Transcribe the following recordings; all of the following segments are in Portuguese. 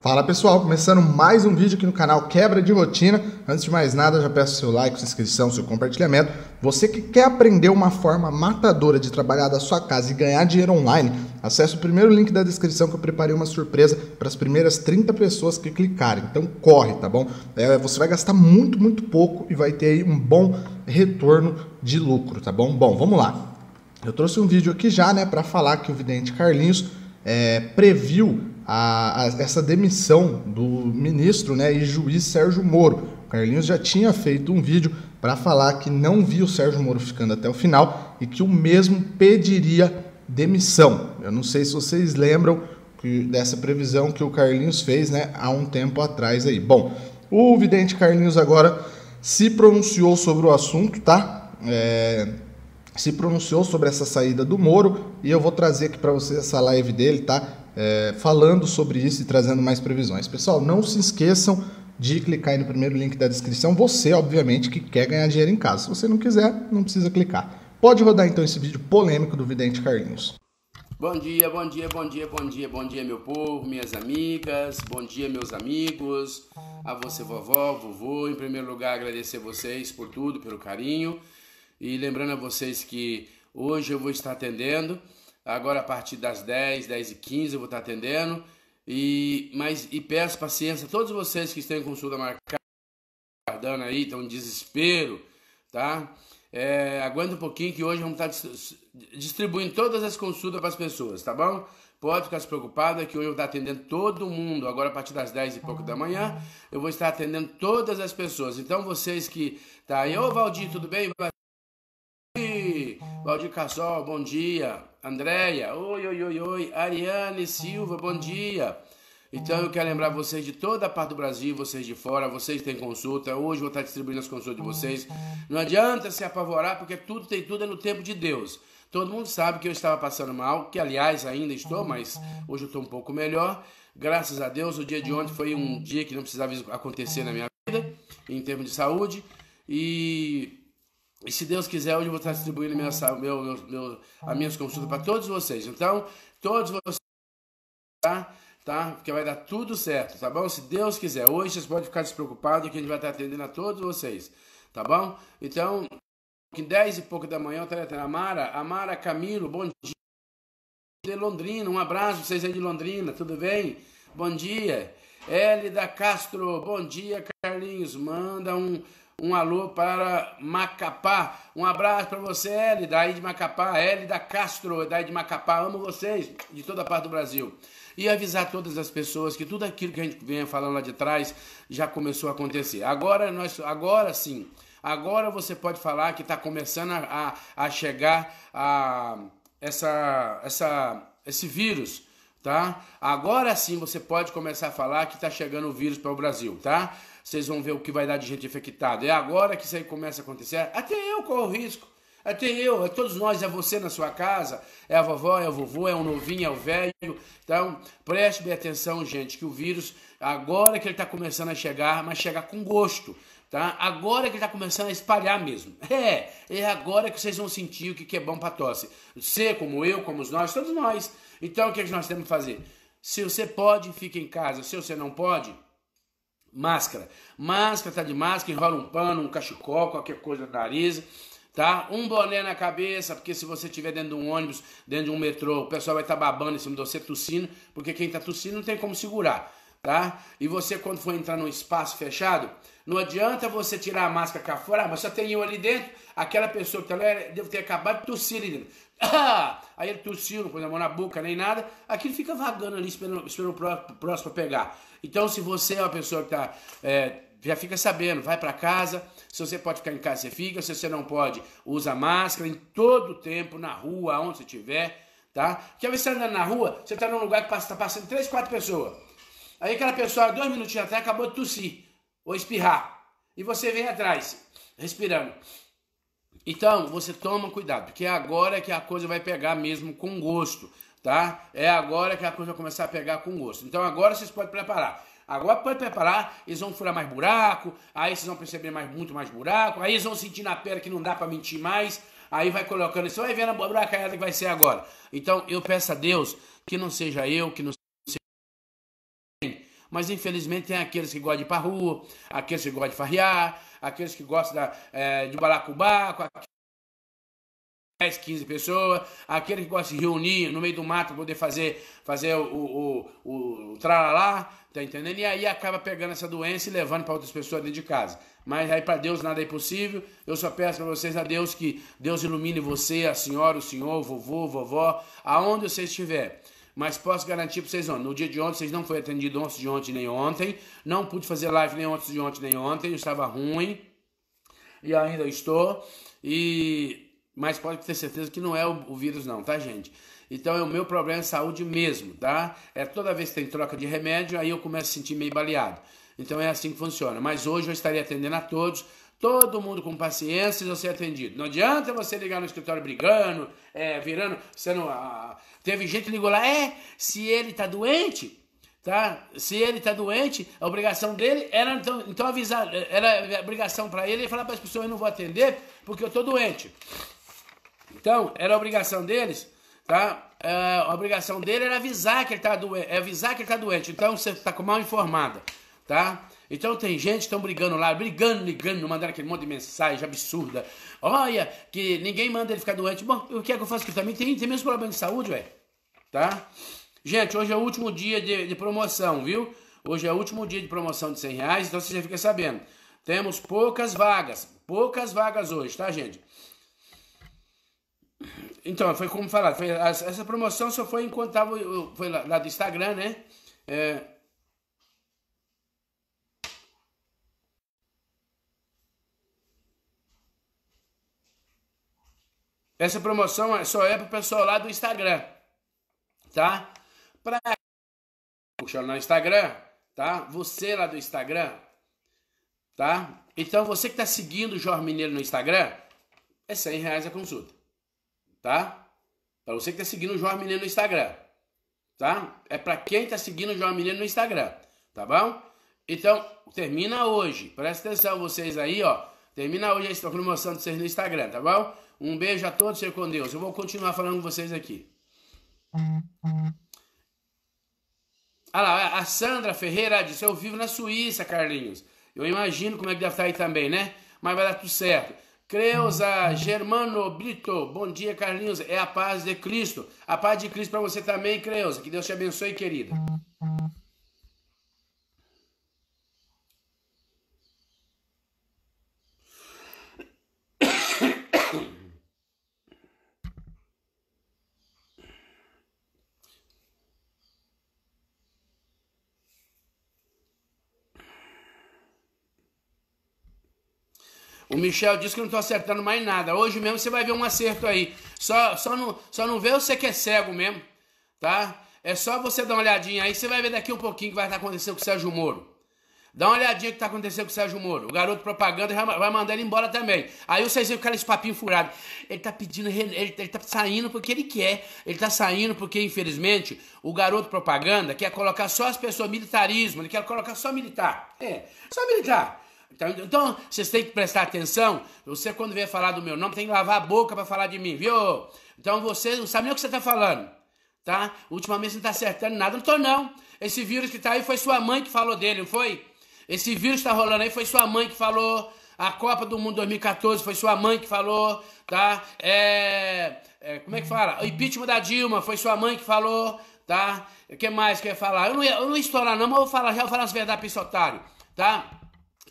Fala pessoal, começando mais um vídeo aqui no canal Quebra de Rotina. Antes de mais nada, já peço seu like, sua inscrição, seu compartilhamento. Você que quer aprender uma forma matadora de trabalhar da sua casa e ganhar dinheiro online, acesse o primeiro link da descrição que eu preparei uma surpresa para as primeiras 30 pessoas que clicarem. Então corre, tá bom? É, você vai gastar muito, muito pouco e vai ter aí um bom retorno de lucro, tá bom? Bom, vamos lá. Eu trouxe um vídeo aqui já, né, para falar que o vidente Carlinhos é, previu a, a, essa demissão do ministro, né, e juiz Sérgio Moro. O Carlinhos já tinha feito um vídeo para falar que não viu o Sérgio Moro ficando até o final e que o mesmo pediria demissão. Eu não sei se vocês lembram que, dessa previsão que o Carlinhos fez, né, há um tempo atrás aí. Bom, o vidente Carlinhos agora se pronunciou sobre o assunto, tá? É, se pronunciou sobre essa saída do Moro e eu vou trazer aqui para vocês essa live dele, tá? É, falando sobre isso e trazendo mais previsões. Pessoal, não se esqueçam de clicar aí no primeiro link da descrição. Você, obviamente, que quer ganhar dinheiro em casa. Se você não quiser, não precisa clicar. Pode rodar então esse vídeo polêmico do Vidente Carlinhos. Bom dia, bom dia, bom dia, bom dia, bom dia, meu povo, minhas amigas, bom dia, meus amigos, a você, vovó, vovô. Em primeiro lugar, agradecer vocês por tudo, pelo carinho. E lembrando a vocês que hoje eu vou estar atendendo, agora a partir das 10, 10 e 15 eu vou estar atendendo. E, mas, e peço paciência a todos vocês que estão em consulta marcada, guardando aí, estão em desespero, tá? É, aguenta um pouquinho que hoje vamos estar distribuindo todas as consultas para as pessoas, tá bom? Pode ficar se preocupada é que hoje eu vou estar atendendo todo mundo. Agora, a partir das 10 e pouco da manhã, eu vou estar atendendo todas as pessoas. Então, vocês que tá aí, ô Valdir, tudo bem? Valdir Casol, bom dia. Andréia, oi, oi, oi, oi. Ariane Silva, bom dia. Então eu quero lembrar vocês de toda a parte do Brasil, vocês de fora, vocês têm consulta. Hoje vou estar distribuindo as consultas de vocês. Não adianta se apavorar, porque tudo tem tudo é no tempo de Deus. Todo mundo sabe que eu estava passando mal, que aliás ainda estou, mas hoje eu estou um pouco melhor. Graças a Deus, o dia de ontem foi um dia que não precisava acontecer na minha vida, em termos de saúde. E e se Deus quiser, hoje eu vou estar distribuindo minha, meu, meu, meu, as minhas consultas para todos vocês. Então, todos vocês, tá? tá? Porque vai dar tudo certo, tá bom? Se Deus quiser. Hoje vocês podem ficar despreocupados que a gente vai estar atendendo a todos vocês, tá bom? Então, que 10 e pouco da manhã eu estarei atendendo a Mara. A Mara Camilo, bom dia. De Londrina, um abraço vocês aí de Londrina, tudo bem? Bom dia. Hélida Castro, bom dia, Carlinhos. Manda um um alô para Macapá. Um abraço para você, L, daí de Macapá, L da Castro, daí de Macapá. Amo vocês de toda parte do Brasil. E avisar todas as pessoas que tudo aquilo que a gente vem falando lá de trás já começou a acontecer. Agora nós, agora sim, agora você pode falar que está começando a, a, a chegar a essa, essa, esse vírus tá? Agora sim você pode começar a falar que está chegando o vírus para o Brasil, tá? vocês vão ver o que vai dar de gente infectada. É agora que isso aí começa a acontecer. Até eu corro risco. Até eu, é todos nós, é você na sua casa, é a vovó, é o vovô, é o novinho, é o velho. Então, preste bem atenção, gente, que o vírus, agora que ele está começando a chegar, mas chegar com gosto, tá? Agora que ele está começando a espalhar mesmo. É, é agora que vocês vão sentir o que é bom para tosse. Você, como eu, como nós, todos nós. Então, o que, é que nós temos que fazer? Se você pode, fique em casa. Se você não pode, Máscara. Máscara, tá de máscara, enrola um pano, um cachecol, qualquer coisa no nariz, tá? Um boné na cabeça, porque se você estiver dentro de um ônibus, dentro de um metrô, o pessoal vai estar tá babando em cima de você, tossindo, porque quem tá tossindo não tem como segurar, tá? E você, quando for entrar num espaço fechado, não adianta você tirar a máscara cá fora, ah, mas só tem eu ali dentro, aquela pessoa que tá lá deve ter acabado de tossir ali dentro. Aí ele tossiu, não pôs a mão na boca nem nada. Aquilo fica vagando ali, esperando, esperando o próximo pegar. Então, se você é uma pessoa que tá, é, já fica sabendo, vai para casa. Se você pode ficar em casa, você fica. Se você não pode, usa máscara em todo o tempo, na rua, onde você estiver. Tá? Porque às vezes você tá andando na rua, você está num lugar que está passando três, quatro pessoas. Aí aquela pessoa, dois minutinhos atrás, acabou de tossir ou espirrar. E você vem atrás, respirando. Então, você toma cuidado, porque é agora que a coisa vai pegar mesmo com gosto, tá? É agora que a coisa vai começar a pegar com gosto. Então, agora vocês podem preparar. Agora pode preparar, eles vão furar mais buraco, aí vocês vão perceber mais, muito mais buraco, aí eles vão sentir na pele que não dá para mentir mais, aí vai colocando, você vai vendo a buracaiada é que vai ser agora. Então, eu peço a Deus que não seja eu, que não mas infelizmente tem aqueles que gostam de ir pra rua, aqueles que gostam de farrear, aqueles que gostam da, é, de balacobaco, 10, 15 pessoas, aqueles que gostam de reunir no meio do mato poder fazer, fazer o, o, o, o tralalá, tá entendendo? E aí acaba pegando essa doença e levando para outras pessoas dentro de casa. Mas aí para Deus nada é impossível. Eu só peço para vocês a Deus que Deus ilumine você, a senhora, o senhor, o vovô, vovó, aonde você estiver mas posso garantir para vocês, no dia de ontem, vocês não foi atendido ontem de ontem nem ontem, não pude fazer live nem ontem de ontem nem ontem, eu estava ruim, e ainda estou, e... Mas pode ter certeza que não é o, o vírus não, tá, gente? Então é o meu problema de é saúde mesmo, tá? É toda vez que tem troca de remédio, aí eu começo a sentir meio baleado. Então é assim que funciona. Mas hoje eu estarei atendendo a todos. Todo mundo com paciência e você é atendido. Não adianta você ligar no escritório brigando, é, virando. Você não, ah, teve gente que ligou lá, é, se ele tá doente, tá? Se ele tá doente, a obrigação dele era então, então avisar, era obrigação para ele falar para as pessoas, eu não vou atender porque eu tô doente. Então, era obrigação deles, tá? É, a obrigação dele era avisar que ele tá doente, é avisar que ele tá doente. Então você tá com mal informada, tá? Então tem gente que estão brigando lá, brigando, ligando, mandando aquele monte de mensagem absurda. Olha, que ninguém manda ele ficar doente. Bom, o que é que eu faço aqui também tem, tem mesmo problema de saúde, ué. Tá? Gente, hoje é o último dia de, de promoção, viu? Hoje é o último dia de promoção de 100 reais, então você já fica sabendo. Temos poucas vagas, poucas vagas hoje, tá, gente? Então, foi como falar, essa promoção só foi enquanto tava, foi lá, lá do Instagram, né? É, Essa promoção é, só é pro pessoal lá do Instagram, tá? Para puxando no Instagram, tá? Você lá do Instagram, tá? Então você que tá seguindo o Jorge Mineiro no Instagram, é 100 reais a consulta, tá? Para você que tá seguindo o Jorge Mineiro no Instagram, tá? É para quem tá seguindo o Jorge Mineiro no Instagram, tá bom? Então, termina hoje. Presta atenção vocês aí, ó. Termina hoje a promoção de vocês no Instagram, tá bom? Um beijo a todos, ser com Deus. Eu vou continuar falando com vocês aqui. Olha ah lá, a Sandra Ferreira disse: Eu vivo na Suíça, Carlinhos. Eu imagino como é que deve estar aí também, né? Mas vai dar tudo certo. Creuza Germano Brito, bom dia, Carlinhos. É a paz de Cristo. A paz de Cristo para você também, Creuza. Que Deus te abençoe, querida. O Michel disse que não estou acertando mais nada. Hoje mesmo você vai ver um acerto aí. Só, só, não, só não vê você que é cego mesmo, tá? É só você dar uma olhadinha aí. Você vai ver daqui um pouquinho o que vai estar tá acontecendo com o Sérgio Moro. Dá uma olhadinha o que está acontecendo com o Sérgio Moro. O garoto propaganda vai mandar ele embora também. Aí vocês veem o cara esse papinho furado. Ele está pedindo, ele, está saindo porque ele quer. Ele está saindo porque, infelizmente, o garoto propaganda quer colocar só as pessoas militarismo. Ele quer colocar só militar. É, só militar. Então, então, vocês têm que prestar atenção. Você, quando vier falar do meu nome, tem que lavar a boca para falar de mim, viu? Então, você não sabe nem o que você está falando, tá? Ultimamente, você não está acertando nada. Não estou, não. Esse vírus que está aí foi sua mãe que falou dele, não foi? Esse vírus que está rolando aí foi sua mãe que falou. A Copa do Mundo 2014 foi sua mãe que falou, tá? É, é, como é que fala? O impeachment da Dilma foi sua mãe que falou, tá? O que mais que eu ia falar? Eu não, ia, eu não ia estourar, não, mas eu vou falar já, eu vou falar as verdades pra esse otário, tá?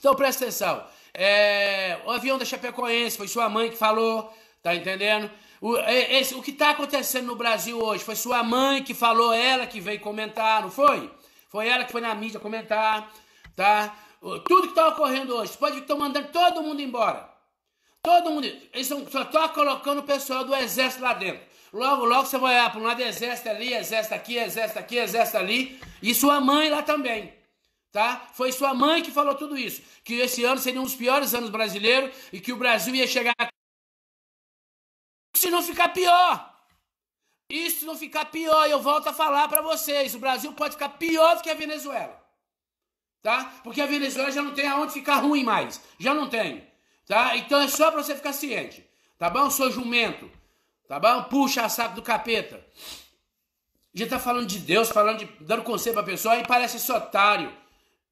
Então presta atenção. É, o avião da Chapecoense, foi sua mãe que falou, tá entendendo? O, é, esse, o que está acontecendo no Brasil hoje foi sua mãe que falou, ela que veio comentar, não foi? Foi ela que foi na mídia comentar, tá? Tudo que está ocorrendo hoje, pode estão mandando todo mundo embora. Todo mundo, eles só estão tá colocando o pessoal do exército lá dentro. Logo, logo você vai olhar para um lado, exército ali, exército aqui, exército aqui, exército ali, e sua mãe lá também tá? Foi sua mãe que falou tudo isso, que esse ano seria um dos piores anos brasileiros e que o Brasil ia chegar se não ficar pior. Isso não ficar pior, eu volto a falar para vocês, o Brasil pode ficar pior do que a Venezuela. Tá? Porque a Venezuela já não tem aonde ficar ruim mais. Já não tem. Tá? Então é só para você ficar ciente. Tá bom? sou jumento. Tá bom? Puxa a saco do capeta. Já tá falando de Deus, falando de, dando conselho pra pessoa e parece esse otário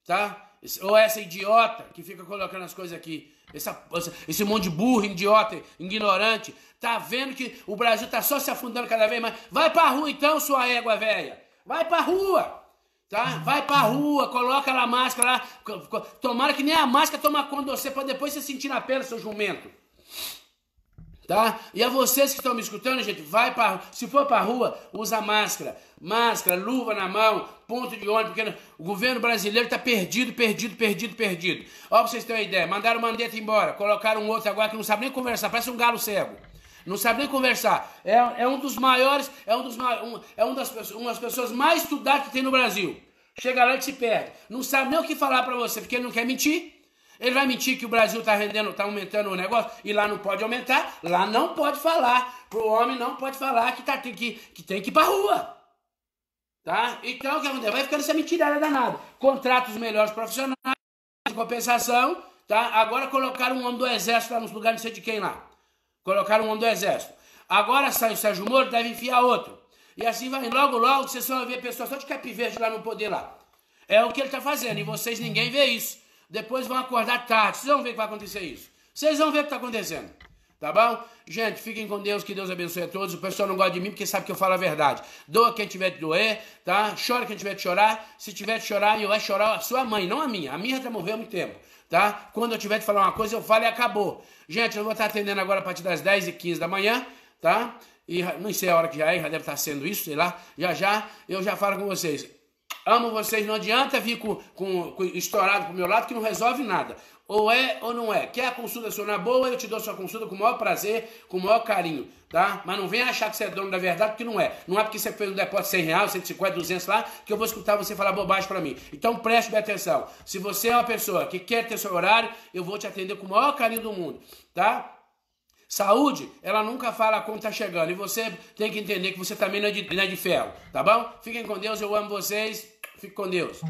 tá? Ou essa idiota que fica colocando as coisas aqui. Essa, esse monte de burro, idiota, ignorante. Tá vendo que o Brasil tá só se afundando cada vez mais. Vai pra rua então, sua égua velha. Vai pra rua. Tá? Vai pra rua, coloca lá a máscara lá. Tomara que nem a máscara toma conta de você pra depois você sentir na pele, seu jumento tá? E a vocês que estão me escutando, gente, vai para, se for para rua, usa máscara, máscara, luva na mão, ponto de ônibus, porque o governo brasileiro está perdido, perdido, perdido, perdido. Ó, para vocês terem uma ideia, mandaram o Mandetta embora, colocaram um outro agora que não sabe nem conversar, parece um galo cego. Não sabe nem conversar. É, é um dos maiores, é um dos um, é um das, uma das pessoas mais estudadas que tem no Brasil. Chega lá e se perde. Não sabe nem o que falar para você, porque ele não quer mentir. Ele vai mentir que o Brasil está rendendo, está aumentando o negócio e lá não pode aumentar, lá não pode falar. o homem não pode falar que, tá, que, que tem que ir a rua. Tá? Então o que acontece? Vai ficando essa mentirada danada. Contrata os melhores profissionais, em compensação, tá? Agora colocaram um homem do exército lá nos lugares, não sei de quem lá. Colocaram um homem do exército. Agora sai o Sérgio Moro, deve enfiar outro. E assim vai. Logo, logo, vocês vão ver pessoas só de capiverde lá no poder lá. É o que ele está fazendo. E vocês, ninguém vê isso. Depois vão acordar tarde. Vocês vão ver que vai acontecer isso. Vocês vão ver o que está acontecendo. Tá bom? Gente, fiquem com Deus, que Deus abençoe a todos. O pessoal não gosta de mim porque sabe que eu falo a verdade. Doa quem tiver de doer, tá? Chora quem tiver de chorar. Se tiver de chorar, eu vou chorar a sua mãe, não a minha. A minha já morreu há muito tempo, tá? Quando eu tiver de falar uma coisa, eu falo e acabou. Gente, eu vou estar atendendo agora a partir das 10h15 da manhã, tá? E não sei a hora que já é, já deve estar sendo isso, sei lá. Já já eu já falo com vocês. Amo vocês, não adianta vir com, com, com estourado pro meu lado que não resolve nada. Ou é ou não é. Quer a consulta sua na boa, eu te dou sua consulta com o maior prazer, com o maior carinho, tá? Mas não vem achar que você é dono da verdade, porque não é. Não é porque você fez um depósito 100 reais, 150, 200 lá, que eu vou escutar você falar bobagem para mim. Então preste atenção. Se você é uma pessoa que quer ter seu horário, eu vou te atender com o maior carinho do mundo, tá? Saúde, ela nunca fala quando tá chegando. E você tem que entender que você também não é de, não é de ferro, tá bom? Fiquem com Deus, eu amo vocês. Fique com Deus.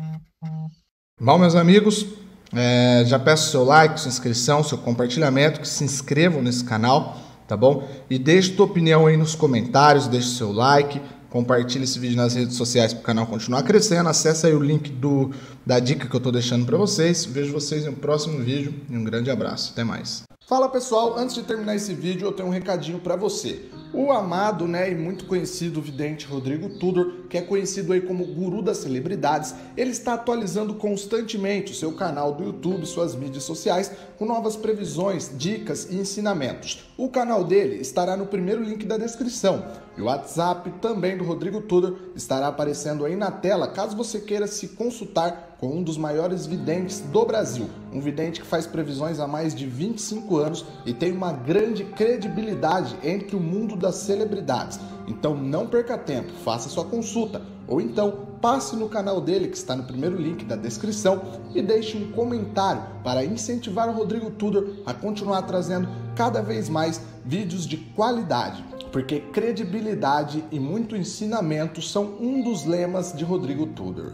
Bom, meus amigos, é, já peço seu like, sua inscrição, seu compartilhamento, que se inscrevam nesse canal, tá bom? E deixe sua opinião aí nos comentários, deixe seu like, compartilhe esse vídeo nas redes sociais para o canal continuar crescendo, acesse aí o link do, da dica que eu estou deixando para vocês. Vejo vocês no próximo vídeo e um grande abraço. Até mais. Fala pessoal, antes de terminar esse vídeo eu tenho um recadinho para você. O amado né, e muito conhecido vidente Rodrigo Tudor, que é conhecido aí como guru das celebridades, ele está atualizando constantemente o seu canal do YouTube, suas mídias sociais, com novas previsões, dicas e ensinamentos. O canal dele estará no primeiro link da descrição. E o WhatsApp também do Rodrigo Tudor estará aparecendo aí na tela, caso você queira se consultar com um dos maiores videntes do Brasil, um vidente que faz previsões há mais de 25 anos e tem uma grande credibilidade entre o mundo das celebridades. Então não perca tempo, faça sua consulta ou então passe no canal dele que está no primeiro link da descrição e deixe um comentário para incentivar o Rodrigo Tudor a continuar trazendo cada vez mais vídeos de qualidade porque credibilidade e muito ensinamento são um dos lemas de Rodrigo Tudor.